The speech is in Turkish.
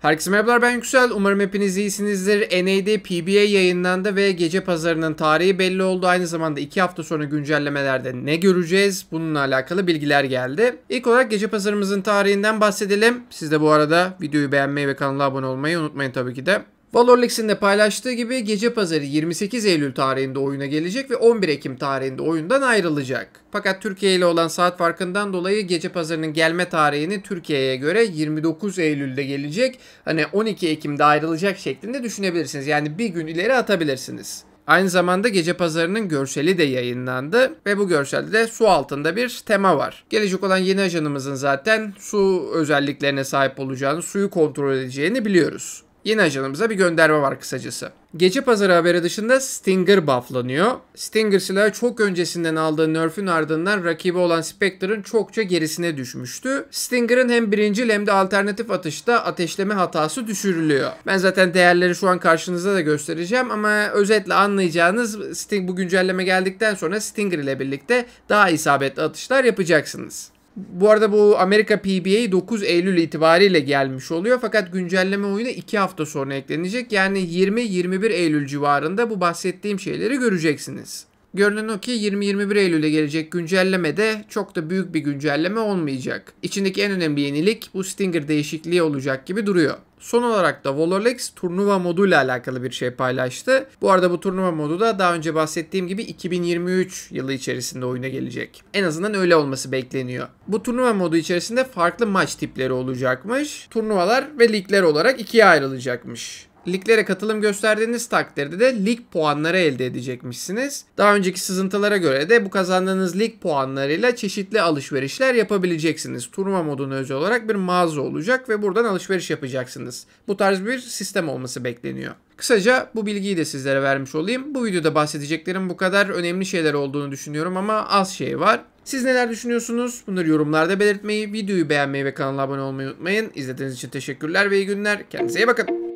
Herkese merhabalar ben Yüksel. Umarım hepiniz iyisinizdir. NA'de PBA yayınlandı ve gece pazarının tarihi belli oldu. Aynı zamanda 2 hafta sonra güncellemelerde ne göreceğiz? Bununla alakalı bilgiler geldi. İlk olarak gece pazarımızın tarihinden bahsedelim. Siz de bu arada videoyu beğenmeyi ve kanala abone olmayı unutmayın tabii ki de. Valorlex'in de paylaştığı gibi gece pazarı 28 Eylül tarihinde oyuna gelecek ve 11 Ekim tarihinde oyundan ayrılacak. Fakat Türkiye ile olan saat farkından dolayı gece pazarının gelme tarihini Türkiye'ye göre 29 Eylül'de gelecek. Hani 12 Ekim'de ayrılacak şeklinde düşünebilirsiniz. Yani bir gün ileri atabilirsiniz. Aynı zamanda gece pazarının görseli de yayınlandı ve bu görselde de su altında bir tema var. Gelecek olan yeni ajanımızın zaten su özelliklerine sahip olacağını, suyu kontrol edeceğini biliyoruz. Yeni ajanımıza bir gönderme var kısacası. Gece pazarı haberi dışında Stinger bufflanıyor. Stinger silahı çok öncesinden aldığı nerf'ün ardından rakibi olan Spectre'ın çokça gerisine düşmüştü. Stinger'ın hem birinci hem de alternatif atışta ateşleme hatası düşürülüyor. Ben zaten değerleri şu an karşınıza da göstereceğim ama özetle anlayacağınız Sting bu güncelleme geldikten sonra Stinger ile birlikte daha isabetli atışlar yapacaksınız. Bu arada bu Amerika PBA 9 Eylül itibariyle gelmiş oluyor. Fakat güncelleme oyunu 2 hafta sonra eklenecek. Yani 20-21 Eylül civarında bu bahsettiğim şeyleri göreceksiniz. Görünen o ki 20-21 Eylül'e gelecek güncellemede çok da büyük bir güncelleme olmayacak. İçindeki en önemli yenilik bu Stinger değişikliği olacak gibi duruyor. Son olarak da Valorlex turnuva ile alakalı bir şey paylaştı. Bu arada bu turnuva modu da daha önce bahsettiğim gibi 2023 yılı içerisinde oyuna gelecek. En azından öyle olması bekleniyor. Bu turnuva modu içerisinde farklı maç tipleri olacakmış. Turnuvalar ve ligler olarak ikiye ayrılacakmış. Liglere katılım gösterdiğiniz takdirde de lig puanları elde edecekmişsiniz. Daha önceki sızıntılara göre de bu kazandığınız lig puanlarıyla çeşitli alışverişler yapabileceksiniz. Turma modunu özel olarak bir mağaza olacak ve buradan alışveriş yapacaksınız. Bu tarz bir sistem olması bekleniyor. Kısaca bu bilgiyi de sizlere vermiş olayım. Bu videoda bahsedeceklerim bu kadar önemli şeyler olduğunu düşünüyorum ama az şey var. Siz neler düşünüyorsunuz? Bunları yorumlarda belirtmeyi, videoyu beğenmeyi ve kanala abone olmayı unutmayın. İzlediğiniz için teşekkürler ve iyi günler. Kendinize iyi bakın.